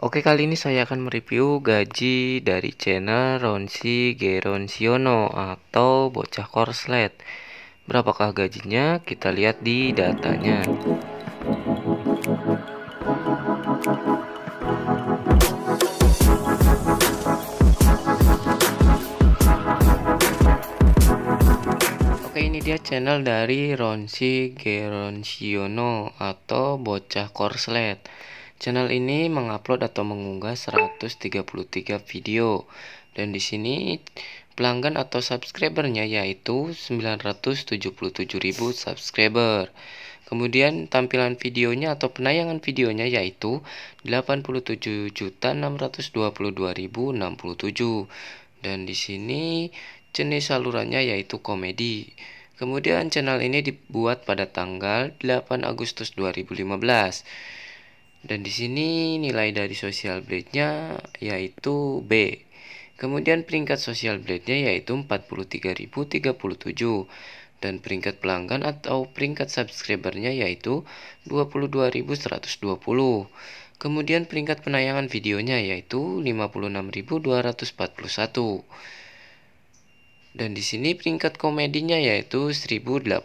Oke kali ini saya akan mereview gaji dari channel Ronsi Geronsiono atau bocah korslet Berapakah gajinya kita lihat di datanya Oke ini dia channel dari Ronsi Geronsiono atau bocah korslet Channel ini mengupload atau mengunggah 133 video dan di sini pelanggan atau subscribernya yaitu 977.000 subscriber. Kemudian tampilan videonya atau penayangan videonya yaitu 87.622.067 dan di sini jenis salurannya yaitu komedi. Kemudian channel ini dibuat pada tanggal 8 Agustus 2015. Dan di sini nilai dari social blade-nya yaitu B. Kemudian peringkat social blade-nya yaitu 43.037 dan peringkat pelanggan atau peringkat subscriber-nya yaitu 22.120. Kemudian peringkat penayangan videonya yaitu 56.241. Dan di sini peringkat komedinya yaitu 1081.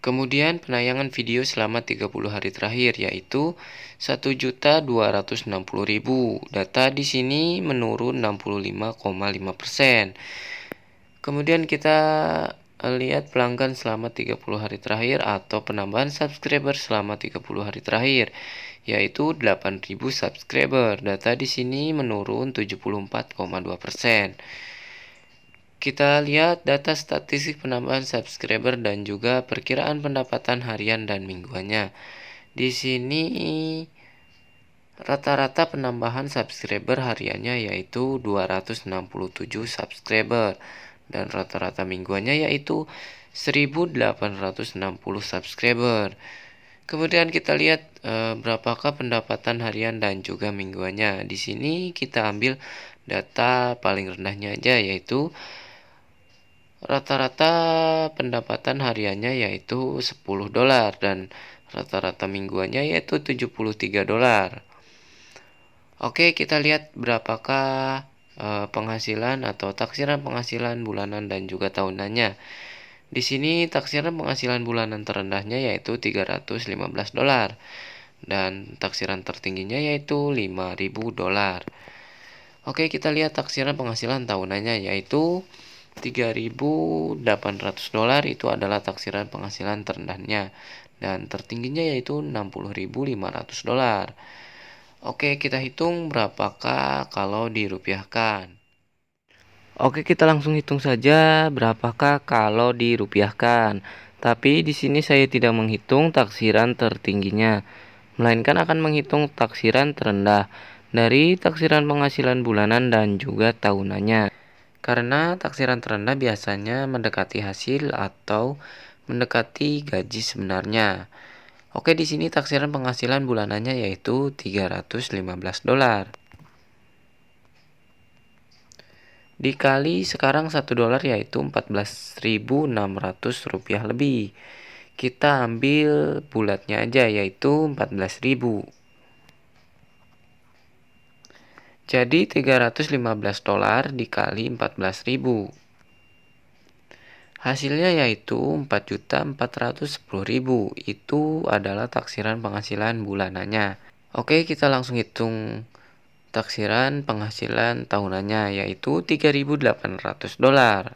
Kemudian penayangan video selama 30 hari terakhir yaitu 1.260.000. Data di sini menurun 65,5%. Kemudian kita eh, lihat pelanggan selama 30 hari terakhir atau penambahan subscriber selama 30 hari terakhir yaitu 8.000 subscriber. Data di sini menurun 74,2%. Kita lihat data statistik penambahan subscriber dan juga perkiraan pendapatan harian dan mingguannya. Di sini rata-rata penambahan subscriber hariannya yaitu 267 subscriber dan rata-rata mingguannya yaitu 1860 subscriber. Kemudian kita lihat e, berapakah pendapatan harian dan juga mingguannya. Di sini kita ambil data paling rendahnya aja yaitu Rata-rata pendapatan hariannya yaitu 10 dolar dan rata-rata mingguannya yaitu 73 dolar. Oke, kita lihat berapakah eh, penghasilan atau taksiran penghasilan bulanan dan juga tahunannya. Di sini taksiran penghasilan bulanan terendahnya yaitu 315 dolar dan taksiran tertingginya yaitu 5000 dolar. Oke, kita lihat taksiran penghasilan tahunannya yaitu 3.800 dolar itu adalah taksiran penghasilan terendahnya dan tertingginya yaitu 60.500 dolar. Oke, kita hitung berapakah kalau dirupiahkan. Oke, kita langsung hitung saja berapakah kalau dirupiahkan. Tapi di sini saya tidak menghitung taksiran tertingginya, melainkan akan menghitung taksiran terendah dari taksiran penghasilan bulanan dan juga tahunannya. Karena taksiran terendah biasanya mendekati hasil atau mendekati gaji sebenarnya. Oke, di sini taksiran penghasilan bulanannya yaitu 315 dolar. Dikali sekarang 1 dolar yaitu 14.600 rupiah lebih. Kita ambil bulatnya aja yaitu 14.000. Jadi 315 dolar dikali 14.000. Hasilnya yaitu 4.410.000. Itu adalah taksiran penghasilan bulanannya. Oke, kita langsung hitung taksiran penghasilan tahunannya yaitu 3.800 dolar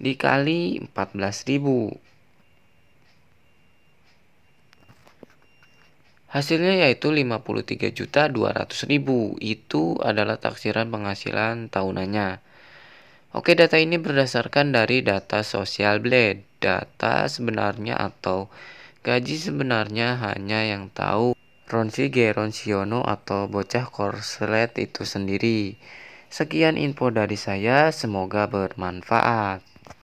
dikali 14.000 Hasilnya yaitu juta 53.200.000. Itu adalah taksiran penghasilan tahunannya. Oke, data ini berdasarkan dari data Social Blade. Data sebenarnya atau gaji sebenarnya hanya yang tahu Ronsi Geronsiono atau bocah korslet itu sendiri. Sekian info dari saya, semoga bermanfaat.